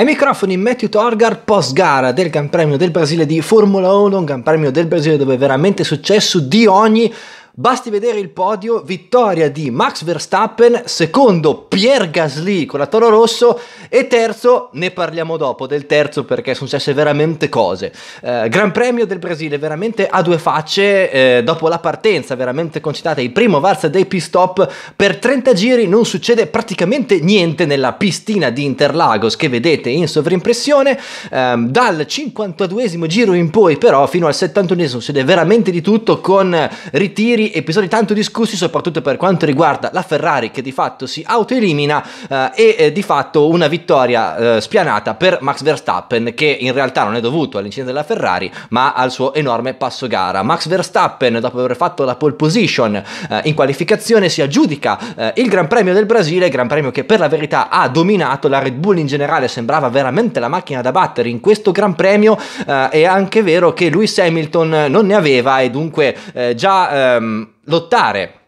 Ai microfoni Matthew Torgar post gara del Gran Premio del Brasile di Formula 1, un Gran Premio del Brasile dove è veramente successo di ogni, Basti vedere il podio, vittoria di Max Verstappen, secondo Pierre Gasly con la Toro Rosso e terzo, ne parliamo dopo del terzo perché sono successe veramente cose. Eh, Gran Premio del Brasile veramente a due facce, eh, dopo la partenza veramente concitata, il primo varsa dei pit stop, per 30 giri non succede praticamente niente nella pistina di Interlagos che vedete in sovrimpressione, eh, dal 52 giro in poi però fino al 71 succede veramente di tutto con ritiri ieri, episodi tanto discussi soprattutto per quanto riguarda la Ferrari che di fatto si autoelimina eh, e eh, di fatto una vittoria eh, spianata per Max Verstappen che in realtà non è dovuto all'incidente della Ferrari ma al suo enorme passo gara. Max Verstappen dopo aver fatto la pole position eh, in qualificazione si aggiudica eh, il Gran Premio del Brasile, Gran Premio che per la verità ha dominato la Red Bull in generale, sembrava veramente la macchina da battere in questo Gran Premio, eh, è anche vero che Lewis Hamilton non ne aveva e dunque già... Ehm, Ehm, lottare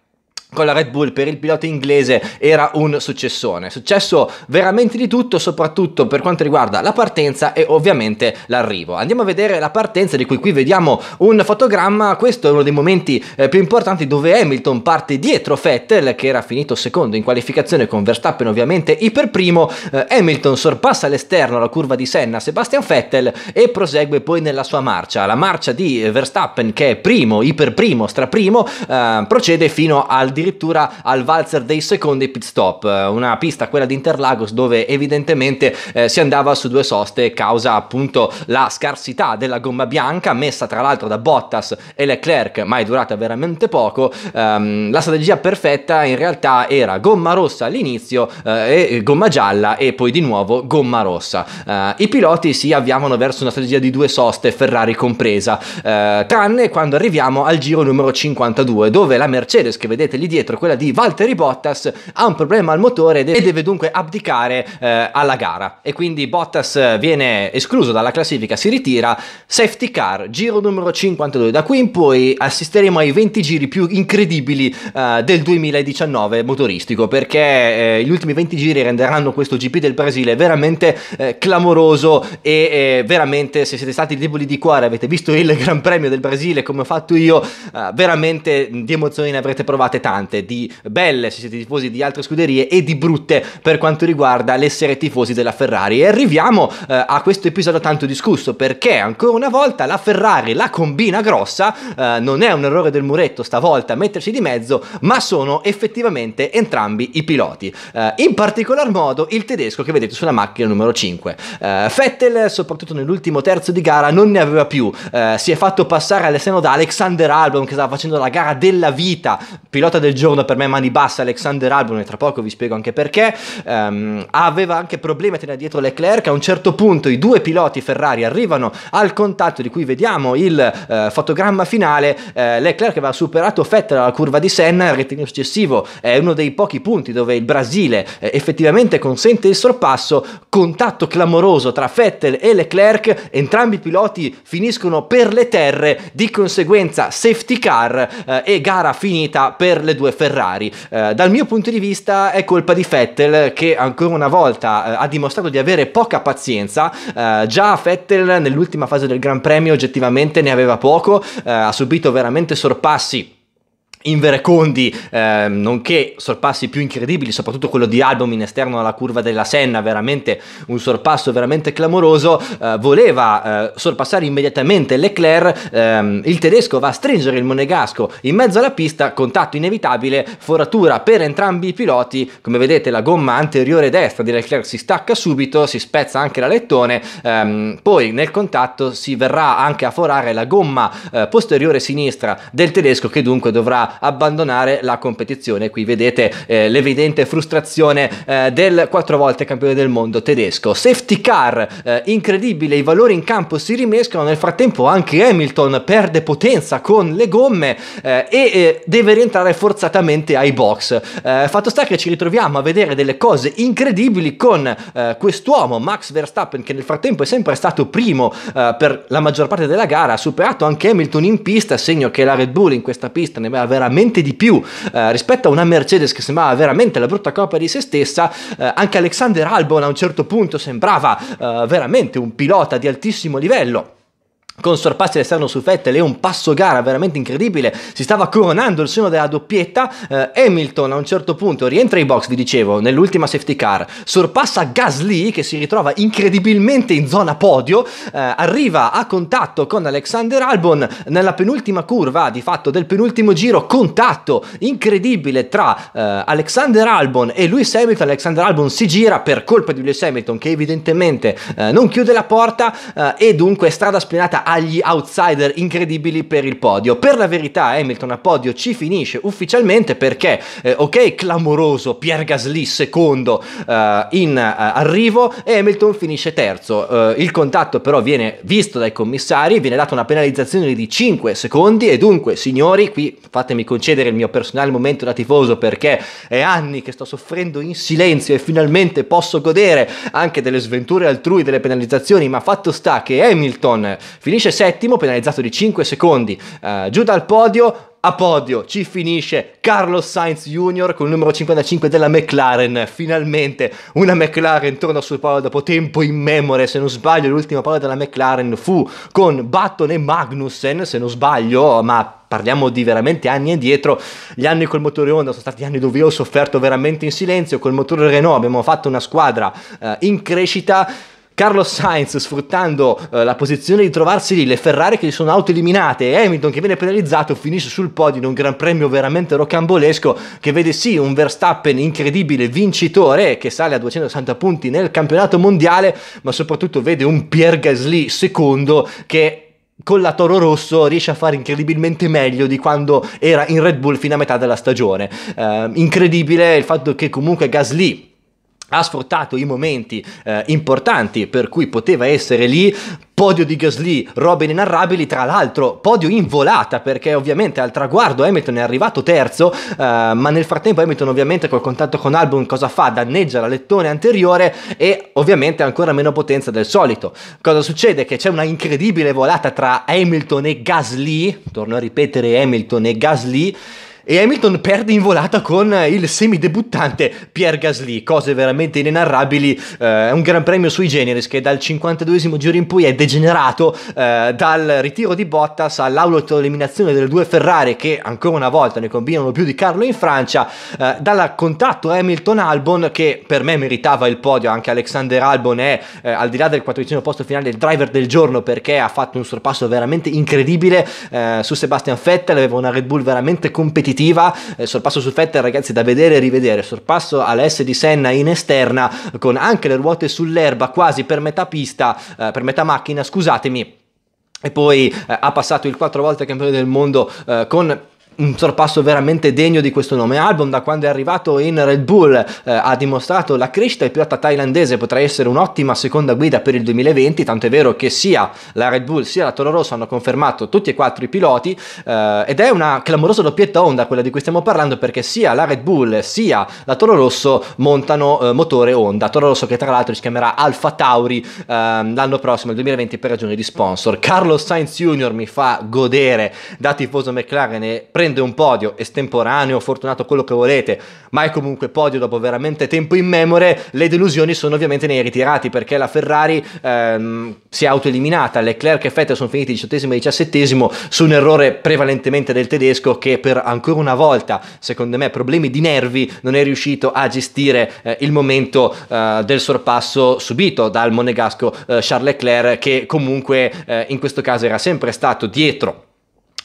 con la Red Bull per il pilota inglese era un successone. È successo veramente di tutto, soprattutto per quanto riguarda la partenza e ovviamente l'arrivo. Andiamo a vedere la partenza di cui qui vediamo un fotogramma. Questo è uno dei momenti eh, più importanti dove Hamilton parte dietro Vettel che era finito secondo in qualificazione con Verstappen ovviamente iper primo. Eh, Hamilton sorpassa all'esterno la curva di Senna Sebastian Vettel e prosegue poi nella sua marcia. La marcia di Verstappen che è primo, iper primo, straprimo, eh, procede fino al di addirittura al valzer dei secondi pit stop, eh, una pista quella di Interlagos dove evidentemente eh, si andava su due soste causa appunto la scarsità della gomma bianca messa tra l'altro da Bottas e Leclerc, ma è durata veramente poco. Um, la strategia perfetta in realtà era gomma rossa all'inizio eh, e gomma gialla e poi di nuovo gomma rossa. Uh, I piloti si avviavano verso una strategia di due soste, Ferrari compresa, uh, tranne quando arriviamo al giro numero 52 dove la Mercedes che vedete lì dietro, quella di Valtteri Bottas, ha un problema al motore e deve dunque abdicare eh, alla gara. E quindi Bottas viene escluso dalla classifica, si ritira. Safety car, giro numero 52. Da qui in poi assisteremo ai 20 giri più incredibili eh, del 2019 motoristico, perché eh, gli ultimi 20 giri renderanno questo GP del Brasile veramente eh, clamoroso e eh, veramente se siete stati deboli di cuore, avete visto il Gran Premio del Brasile come ho fatto io, eh, veramente di emozioni ne avrete provate tante importante, di belle se siete tifosi di altre scuderie e di brutte per quanto riguarda l'essere tifosi della Ferrari. E arriviamo eh, a questo episodio tanto discusso perché ancora una volta la Ferrari la combina grossa, eh, non è un errore del muretto stavolta mettersi di mezzo, ma sono effettivamente entrambi i piloti. Eh, in particolar modo il tedesco che vedete sulla macchina numero 5. Eh, Vettel soprattutto nell'ultimo terzo di gara, non ne aveva più, eh, si è fatto passare all'esterno da Alexander Albon che stava facendo la gara della vita, pilota del del giorno per me mani basse Alexander Albon e tra poco vi spiego anche perché um, aveva anche problemi a tenere dietro Leclerc a un certo punto i due piloti Ferrari arrivano al contatto di cui vediamo il uh, fotogramma finale uh, Leclerc aveva superato Fettel alla curva di Senna il rettilineo successivo è uno dei pochi punti dove il Brasile eh, effettivamente consente il sorpasso contatto clamoroso tra Fettel e Leclerc entrambi i piloti finiscono per le terre di conseguenza safety car eh, e gara finita per le le due Ferrari. Eh, dal mio punto di vista è colpa di Vettel che ancora una volta eh, ha dimostrato di avere poca pazienza. Eh, già Vettel nell'ultima fase del Gran Premio oggettivamente ne aveva poco, eh, ha subito veramente sorpassi inverecondi, eh, nonché sorpassi più incredibili, soprattutto quello di Album in esterno alla curva della Senna, veramente un sorpasso veramente clamoroso, eh, voleva eh, sorpassare immediatamente Leclerc, ehm, il tedesco va a stringere il monegasco in mezzo alla pista, contatto inevitabile, foratura per entrambi i piloti, come vedete la gomma anteriore destra di Leclerc si stacca subito, si spezza anche la lettone, ehm, poi nel contatto si verrà anche a forare la gomma eh, posteriore sinistra del tedesco che dunque dovrà abbandonare la competizione. Qui vedete eh, l'evidente frustrazione eh, del quattro volte campione del mondo tedesco. Safety car, eh, incredibile, i valori in campo si rimescano. nel frattempo anche Hamilton perde potenza con le gomme eh, e eh, deve rientrare forzatamente ai box. Eh, fatto sta che ci ritroviamo a vedere delle cose incredibili con quest'uomo, Max Verstappen, che nel frattempo è sempre stato primo per la maggior parte della gara, ha superato anche Hamilton in pista, segno che la Red Bull in questa pista ne aveva a veramente di più eh, rispetto a una Mercedes che sembrava veramente la brutta coppia di se stessa, eh, anche Alexander Albon a un certo punto sembrava eh, veramente un pilota di altissimo livello con sorpassi all'esterno su Vettel e un passo gara veramente incredibile, si stava coronando il seno della doppietta, eh, Hamilton a un certo punto rientra in box, vi dicevo, nell'ultima safety car, sorpassa Gasly che si ritrova incredibilmente in zona podio, eh, arriva a contatto con Alexander Albon nella penultima curva, di fatto del penultimo giro, contatto incredibile tra eh, Alexander Albon e Lewis Hamilton, Alexander Albon si gira per colpa di Lewis Hamilton che evidentemente eh, non chiude la porta eh, e dunque strada spinata agli outsider incredibili per il podio. Per la verità Hamilton a podio ci finisce ufficialmente perché, eh, ok, clamoroso Pierre Gasly secondo eh, in eh, arrivo e Hamilton finisce terzo. Eh, il contatto però viene visto dai commissari, viene data una penalizzazione di 5 secondi e dunque signori, qui fatemi concedere il mio personale momento da tifoso perché è anni che sto soffrendo in silenzio e finalmente posso godere anche delle sventure altrui, delle penalizzazioni, ma fatto sta che Hamilton finisce Finisce settimo, penalizzato di 5 secondi. Eh, giù dal podio, a podio ci finisce Carlos Sainz Jr. con il numero 55 della McLaren. Finalmente una McLaren torna sul palo dopo tempo immemore. Se non sbaglio, l'ultima parola della McLaren fu con Button e Magnussen. Se non sbaglio, ma parliamo di veramente anni indietro, gli anni col motore Honda sono stati anni dove io ho sofferto veramente in silenzio, col motore Renault abbiamo fatto una squadra eh, in crescita Carlos Sainz sfruttando eh, la posizione di trovarsi lì, le Ferrari che sono auto eliminate e Hamilton che viene penalizzato finisce sul podio in un gran premio veramente rocambolesco che vede sì un Verstappen incredibile vincitore che sale a 260 punti nel campionato mondiale ma soprattutto vede un Pierre Gasly secondo che con la Toro Rosso riesce a fare incredibilmente meglio di quando era in Red Bull fino a metà della stagione. Eh, incredibile il fatto che comunque Gasly ha sfruttato i momenti eh, importanti per cui poteva essere lì, podio di Gasly, robe inarrabili, tra l'altro podio in volata perché ovviamente al traguardo Hamilton è arrivato terzo, eh, ma nel frattempo Hamilton ovviamente col contatto con Albon cosa fa? Danneggia la lettone anteriore e ovviamente ancora meno potenza del solito. Cosa succede? Che c'è una incredibile volata tra Hamilton e Gasly, torno a ripetere Hamilton e Gasly, e Hamilton perde in volata con il semidebuttante Pierre Gasly, cose veramente inenarrabili, eh, è eh, un gran premio sui generis che dal 52 esimo giro in poi è degenerato eh, dal ritiro di Bottas all'auto-eliminazione delle due Ferrari che ancora una volta ne combinano più di Carlo in Francia, eh, dal contatto Hamilton-Albon che per me meritava il podio, anche Alexander Albon è eh, al di là del quattordicesimo posto finale il driver del giorno perché ha fatto un sorpasso veramente incredibile eh, su Sebastian Vettel, aveva una Red Bull veramente competitiva competitiva, eh, sorpasso su Fetter, ragazzi da vedere e rivedere, sorpasso all'S di Senna in esterna con anche le ruote sull'erba quasi per metà pista, eh, per metà macchina, scusatemi. E poi eh, ha passato il quattro volte campione del mondo eh, con un sorpasso veramente degno di questo nome. Albon da quando è arrivato in Red Bull eh, ha dimostrato la crescita, il pilota thailandese potrà essere un'ottima seconda guida per il 2020, tanto è vero che sia la Red Bull sia la Toro Rosso hanno confermato tutti e quattro i piloti eh, ed è una clamorosa doppietta onda quella di cui stiamo parlando perché sia la Red Bull sia la Toro Rosso montano eh, motore Honda, Toro Rosso che tra l'altro si chiamerà Alfa Tauri ehm, l'anno prossimo, il 2020, per ragioni di sponsor. Carlos Sainz Jr. mi fa godere da tifoso McLaren e prende prende un podio estemporaneo, fortunato, quello che volete, ma è comunque podio dopo veramente tempo immemore, le delusioni sono ovviamente nei ritirati perché la Ferrari ehm, si è autoeliminata, Leclerc e Vettel sono finiti diciottesimo e diciassettesimo su un errore prevalentemente del tedesco che per ancora una volta, secondo me, problemi di nervi, non è riuscito a gestire eh, il momento eh, del sorpasso subito dal monegasco eh, Charles Leclerc che comunque eh, in questo caso era sempre stato dietro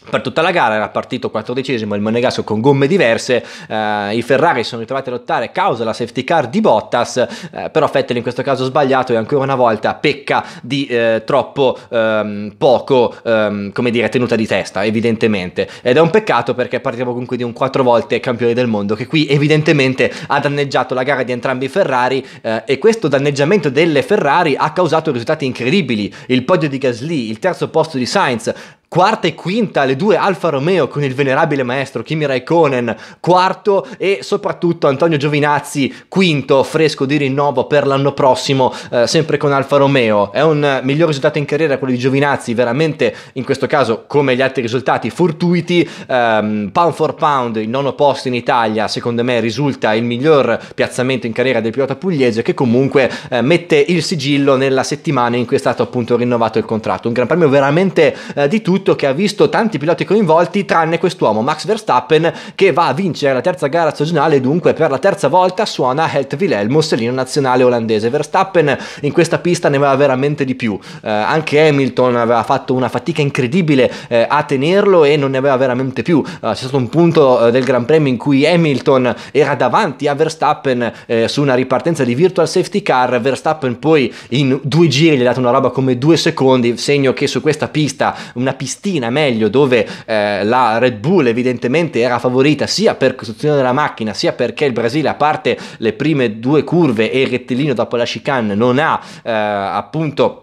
per tutta la gara era partito quattordicesimo il Monegasco con gomme diverse eh, i Ferrari sono ritrovati a lottare causa la safety car di Bottas eh, però Fettel in questo caso sbagliato e ancora una volta pecca di eh, troppo ehm, poco ehm, come dire tenuta di testa evidentemente ed è un peccato perché partiamo comunque di un quattro volte campione del mondo che qui evidentemente ha danneggiato la gara di entrambi i Ferrari eh, e questo danneggiamento delle Ferrari ha causato risultati incredibili il podio di Gasly il terzo posto di Sainz Quarta e quinta le due Alfa Romeo con il venerabile maestro Kimi Raikkonen, quarto e soprattutto Antonio Giovinazzi, quinto, fresco di rinnovo per l'anno prossimo, eh, sempre con Alfa Romeo. È un miglior risultato in carriera quello di Giovinazzi, veramente in questo caso come gli altri risultati fortuiti, ehm, pound for pound, il nono posto in Italia, secondo me risulta il miglior piazzamento in carriera del pilota pugliese che comunque eh, mette il sigillo nella settimana in cui è stato appunto rinnovato il contratto. Un gran premio veramente eh, di tutti dispiaciuto che ha visto tanti piloti coinvolti tranne quest'uomo Max Verstappen che va a vincere la terza gara stagionale dunque per la terza volta suona Het Wilhelmus l'inno nazionale olandese Verstappen in questa pista ne aveva veramente di più eh, anche Hamilton aveva fatto una fatica incredibile eh, a tenerlo e non ne aveva veramente più eh, c'è stato un punto eh, del Gran Premio in cui Hamilton era davanti a Verstappen eh, su una ripartenza di virtual safety car Verstappen poi in due giri gli ha dato una roba come due secondi segno che su questa pista una pista pistina meglio dove eh, la Red Bull evidentemente era favorita sia per costruzione della macchina sia perché il Brasile a parte le prime due curve e il rettilineo dopo la chicane non ha eh, appunto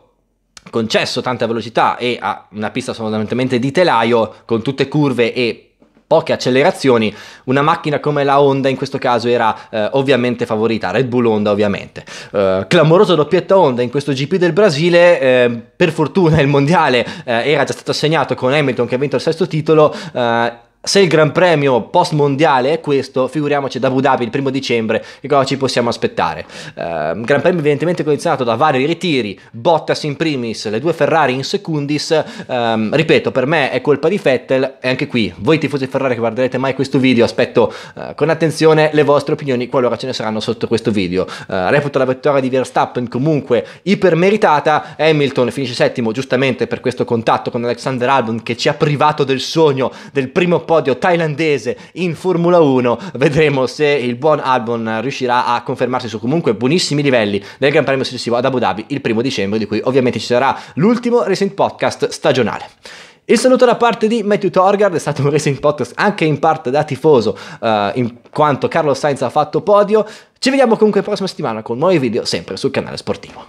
concesso tanta velocità e ha una pista assolutamente di telaio con tutte curve e poche accelerazioni, una macchina come la Honda in questo caso era eh, ovviamente favorita, Red Bull Honda ovviamente. Eh, clamorosa doppietta Honda in questo GP del Brasile, eh, per fortuna il mondiale eh, era già stato assegnato con Hamilton che ha vinto il sesto titolo eh, se il Gran Premio post mondiale è questo, figuriamoci da Abu Dhabi il primo dicembre che cosa ci possiamo aspettare. Uh, Gran Premio evidentemente condizionato da vari ritiri, Bottas in primis, le due Ferrari in secundis, um, ripeto per me è colpa di Vettel e anche qui voi tifosi Ferrari che guarderete mai questo video aspetto uh, con attenzione le vostre opinioni qualora ce ne saranno sotto questo video. Uh, reputo la vittoria di Verstappen comunque ipermeritata, Hamilton finisce settimo giustamente per questo contatto con Alexander Albon che ci ha privato del sogno del primo posto podio thailandese in Formula 1. Vedremo se il buon Albon riuscirà a confermarsi su comunque buonissimi livelli del Gran Premio successivo ad Abu Dhabi il primo dicembre, di cui ovviamente ci sarà l'ultimo Racing Podcast stagionale. Il saluto da parte di Matthew Torgard, è stato un Racing Podcast anche in parte da tifoso, eh, in quanto Carlo Sainz ha fatto podio. Ci vediamo comunque la prossima settimana con nuovi video sempre sul canale sportivo.